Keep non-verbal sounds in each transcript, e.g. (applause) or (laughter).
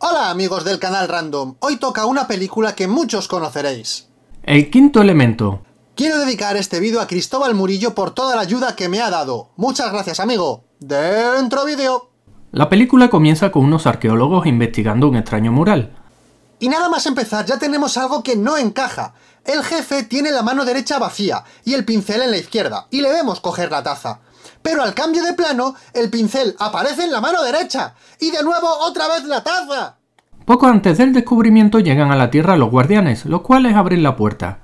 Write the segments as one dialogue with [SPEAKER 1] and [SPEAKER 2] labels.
[SPEAKER 1] Hola amigos del canal Random, hoy toca una película que muchos conoceréis.
[SPEAKER 2] El quinto elemento.
[SPEAKER 1] Quiero dedicar este vídeo a Cristóbal Murillo por toda la ayuda que me ha dado. Muchas gracias amigo. Dentro vídeo.
[SPEAKER 2] La película comienza con unos arqueólogos investigando un extraño mural.
[SPEAKER 1] Y nada más empezar ya tenemos algo que no encaja. El jefe tiene la mano derecha vacía y el pincel en la izquierda, y le vemos coger la taza pero al cambio de plano, el pincel aparece en la mano derecha, y de nuevo otra vez la taza.
[SPEAKER 2] Poco antes del descubrimiento llegan a la Tierra los guardianes, los cuales abren la puerta.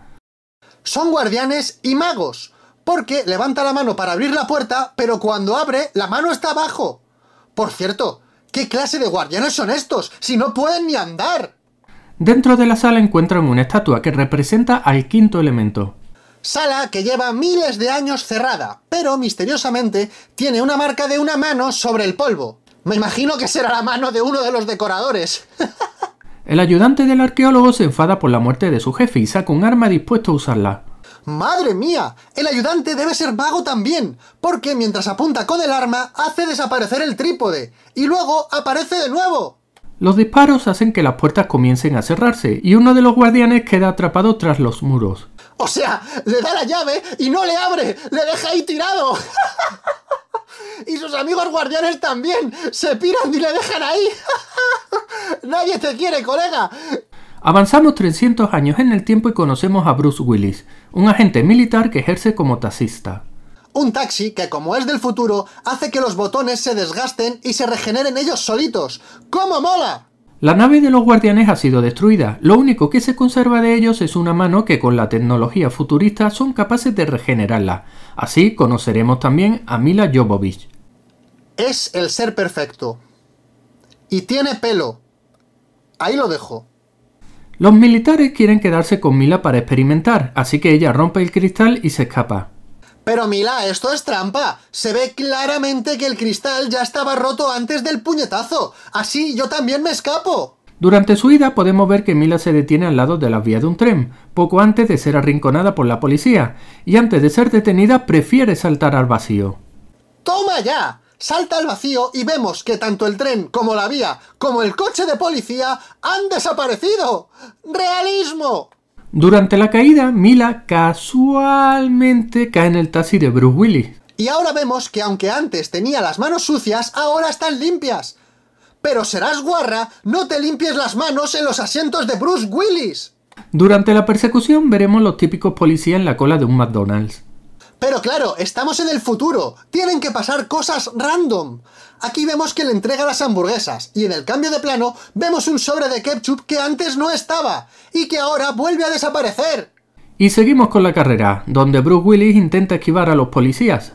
[SPEAKER 1] Son guardianes y magos, porque levanta la mano para abrir la puerta, pero cuando abre, la mano está abajo. Por cierto, ¿qué clase de guardianes son estos si no pueden ni andar?
[SPEAKER 2] Dentro de la sala encuentran una estatua que representa al quinto elemento.
[SPEAKER 1] Sala que lleva miles de años cerrada, pero misteriosamente tiene una marca de una mano sobre el polvo. Me imagino que será la mano de uno de los decoradores.
[SPEAKER 2] (laughs) el ayudante del arqueólogo se enfada por la muerte de su jefe y saca un arma dispuesto a usarla.
[SPEAKER 1] ¡Madre mía! El ayudante debe ser vago también, porque mientras apunta con el arma hace desaparecer el trípode, y luego aparece de nuevo.
[SPEAKER 2] Los disparos hacen que las puertas comiencen a cerrarse y uno de los guardianes queda atrapado tras los muros.
[SPEAKER 1] O sea, le da la llave y no le abre, le deja ahí tirado. (laughs) y sus amigos guardianes también se piran y le dejan ahí. (laughs) Nadie te quiere, colega.
[SPEAKER 2] Avanzamos 300 años en el tiempo y conocemos a Bruce Willis, un agente militar que ejerce como taxista.
[SPEAKER 1] Un taxi que, como es del futuro, hace que los botones se desgasten y se regeneren ellos solitos. ¡Cómo mola!
[SPEAKER 2] La nave de los guardianes ha sido destruida, lo único que se conserva de ellos es una mano que con la tecnología futurista son capaces de regenerarla. Así conoceremos también a Mila Jovovich.
[SPEAKER 1] Es el ser perfecto. Y tiene pelo. Ahí lo dejo.
[SPEAKER 2] Los militares quieren quedarse con Mila para experimentar, así que ella rompe el cristal y se escapa.
[SPEAKER 1] Pero Mila, esto es trampa. Se ve claramente que el cristal ya estaba roto antes del puñetazo. Así yo también me escapo.
[SPEAKER 2] Durante su ida podemos ver que Mila se detiene al lado de la vía de un tren, poco antes de ser arrinconada por la policía, y antes de ser detenida prefiere saltar al vacío.
[SPEAKER 1] ¡Toma ya! Salta al vacío y vemos que tanto el tren como la vía, como el coche de policía han desaparecido. ¡Realismo!
[SPEAKER 2] Durante la caída, Mila casualmente cae en el taxi de Bruce Willis.
[SPEAKER 1] Y ahora vemos que aunque antes tenía las manos sucias, ahora están limpias. Pero serás guarra, no te limpies las manos en los asientos de Bruce Willis.
[SPEAKER 2] Durante la persecución veremos los típicos policías en la cola de un McDonald's.
[SPEAKER 1] Pero claro, estamos en el futuro. Tienen que pasar cosas random. Aquí vemos que le entrega las hamburguesas, y en el cambio de plano vemos un sobre de ketchup que antes no estaba, y que ahora vuelve a desaparecer.
[SPEAKER 2] Y seguimos con la carrera, donde Bruce Willis intenta esquivar a los policías.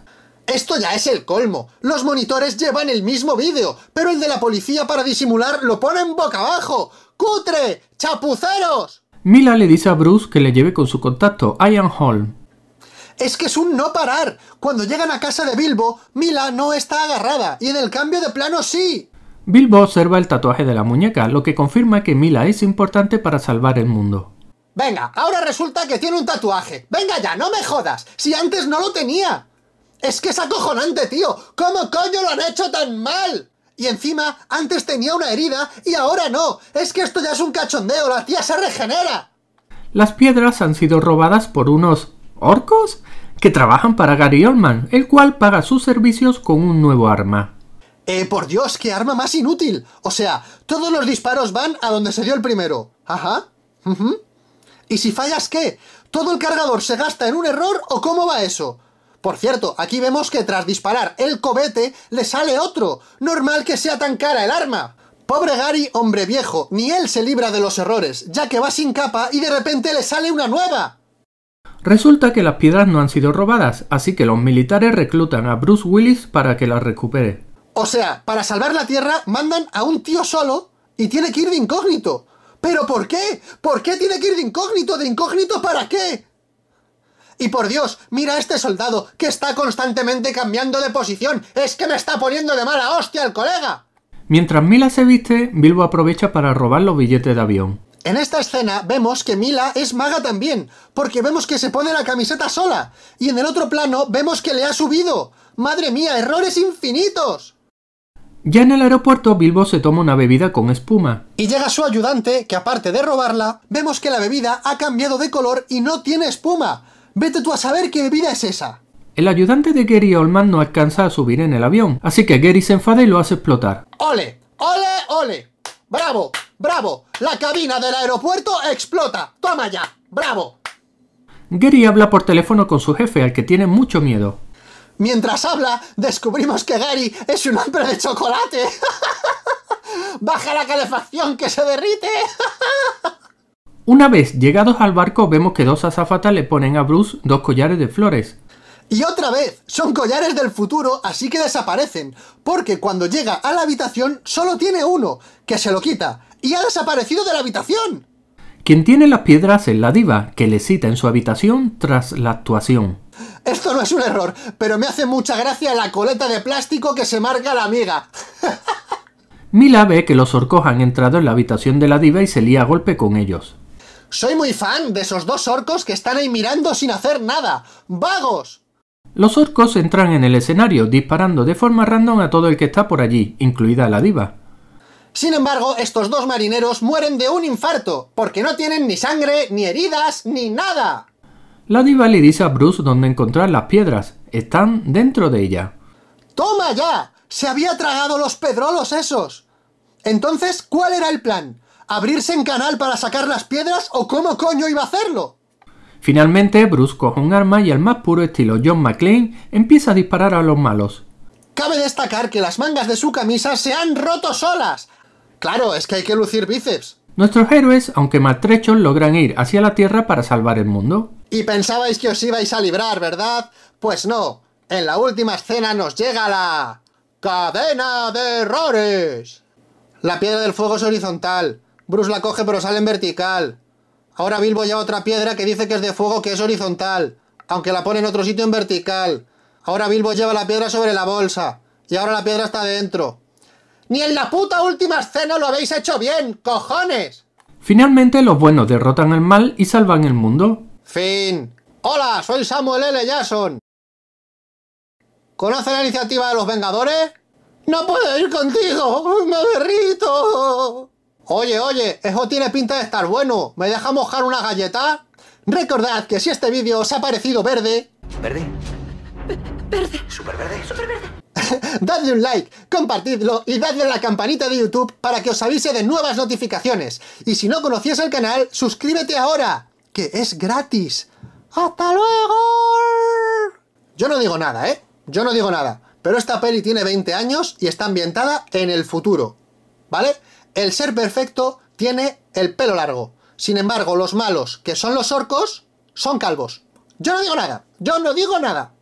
[SPEAKER 1] Esto ya es el colmo. Los monitores llevan el mismo vídeo, pero el de la policía para disimular lo ponen boca abajo. ¡Cutre! ¡Chapuceros!
[SPEAKER 2] Mila le dice a Bruce que le lleve con su contacto, Ian Hall
[SPEAKER 1] es que es un no parar. Cuando llegan a casa de Bilbo, Mila no está agarrada, y en el cambio de plano sí.
[SPEAKER 2] Bilbo observa el tatuaje de la muñeca, lo que confirma que Mila es importante para salvar el mundo.
[SPEAKER 1] Venga, ahora resulta que tiene un tatuaje. Venga ya, no me jodas, si antes no lo tenía. Es que es acojonante, tío. ¿Cómo coño lo han hecho tan mal? Y encima, antes tenía una herida y ahora no. Es que esto ya es un cachondeo, la tía se regenera.
[SPEAKER 2] Las piedras han sido robadas por unos orcos que trabajan para Gary Oldman, el cual paga sus servicios con un nuevo arma.
[SPEAKER 1] Eh, por Dios, qué arma más inútil. O sea, todos los disparos van a donde se dio el primero. Ajá. ¿Y si fallas qué? ¿Todo el cargador se gasta en un error o cómo va eso? Por cierto, aquí vemos que tras disparar el cobete le sale otro. Normal que sea tan cara el arma. Pobre Gary, hombre viejo, ni él se libra de los errores, ya que va sin capa y de repente le sale una nueva.
[SPEAKER 2] Resulta que las piedras no han sido robadas, así que los militares reclutan a Bruce Willis para que las recupere.
[SPEAKER 1] O sea, para salvar la Tierra mandan a un tío solo y tiene que ir de incógnito. ¿Pero por qué? ¿Por qué tiene que ir de incógnito? ¿De incógnito para qué? Y por Dios, mira a este soldado que está constantemente cambiando de posición. Es que me está poniendo de mala hostia el colega.
[SPEAKER 2] Mientras Mila se viste, Bilbo aprovecha para robar los billetes de avión.
[SPEAKER 1] En esta escena vemos que Mila es maga también, porque vemos que se pone la camiseta sola, y en el otro plano vemos que le ha subido. ¡Madre mía, errores infinitos!
[SPEAKER 2] Ya en el aeropuerto, Bilbo se toma una bebida con espuma.
[SPEAKER 1] Y llega su ayudante, que aparte de robarla, vemos que la bebida ha cambiado de color y no tiene espuma. Vete tú a saber qué bebida es esa.
[SPEAKER 2] El ayudante de Gary Oldman no alcanza a subir en el avión, así que Gary se enfada y lo hace explotar.
[SPEAKER 1] ¡Ole! ¡Ole! ¡Ole! ¡Bravo! ¡Bravo! La cabina del aeropuerto explota. Toma ya. ¡Bravo!
[SPEAKER 2] Gary habla por teléfono con su jefe, al que tiene mucho miedo.
[SPEAKER 1] Mientras habla, descubrimos que Gary es un hombre de chocolate. (laughs) ¡Baja la calefacción que se derrite!
[SPEAKER 2] Una vez llegados al barco, vemos que dos azafatas le ponen a Bruce dos collares de flores.
[SPEAKER 1] Y otra vez, son collares del futuro, así que desaparecen, porque cuando llega a la habitación solo tiene uno, que se lo quita, y ha desaparecido de la habitación.
[SPEAKER 2] Quien tiene las piedras es la diva, que le cita en su habitación tras la actuación.
[SPEAKER 1] Esto no es un error, pero me hace mucha gracia la coleta de plástico que se marca la amiga. (laughs)
[SPEAKER 2] Mila ve que los orcos han entrado en la habitación de la diva y se lía a golpe con ellos.
[SPEAKER 1] Soy muy fan de esos dos orcos que están ahí mirando sin hacer nada. ¡Vagos!
[SPEAKER 2] Los orcos entran en el escenario disparando de forma random a todo el que está por allí, incluida la diva.
[SPEAKER 1] Sin embargo, estos dos marineros mueren de un infarto, porque no tienen ni sangre, ni heridas, ni nada.
[SPEAKER 2] La diva le dice a Bruce dónde encontrar las piedras. Están dentro de ella.
[SPEAKER 1] ¡Toma ya! Se había tragado los pedrolos esos. Entonces, ¿cuál era el plan? ¿Abrirse en canal para sacar las piedras o cómo coño iba a hacerlo?
[SPEAKER 2] Finalmente, Bruce coge un arma y al más puro estilo John McClane empieza a disparar a los malos.
[SPEAKER 1] Cabe destacar que las mangas de su camisa se han roto solas. Claro, es que hay que lucir bíceps.
[SPEAKER 2] Nuestros héroes, aunque maltrechos, logran ir hacia la Tierra para salvar el mundo.
[SPEAKER 1] Y pensabais que os ibais a librar, ¿verdad? Pues no. En la última escena nos llega la... ¡Cadena de errores! La piedra del fuego es horizontal. Bruce la coge pero sale en vertical. Ahora Bilbo lleva otra piedra que dice que es de fuego, que es horizontal, aunque la pone en otro sitio en vertical. Ahora Bilbo lleva la piedra sobre la bolsa, y ahora la piedra está dentro. ¡Ni en la puta última escena lo habéis hecho bien, cojones!
[SPEAKER 2] Finalmente los buenos derrotan al mal y salvan el mundo.
[SPEAKER 1] Fin. Hola, soy Samuel L. Jason! ¿Conoce la iniciativa de los Vengadores? ¡No puedo ir contigo! ¡Me Oye, oye, eso tiene pinta de estar bueno. ¿Me deja mojar una galleta? Recordad que si este vídeo os ha parecido verde... ¿Verde? Verde. Super verde. Super verde. (laughs) dadle un like, compartidlo y dadle a la campanita de YouTube para que os avise de nuevas notificaciones. Y si no conocías el canal, suscríbete ahora, que es gratis. ¡Hasta luego! Yo no digo nada, ¿eh? Yo no digo nada. Pero esta peli tiene 20 años y está ambientada en el futuro. ¿Vale? el ser perfecto tiene el pelo largo. Sin embargo, los malos, que son los orcos, son calvos. Yo no digo nada, yo no digo nada.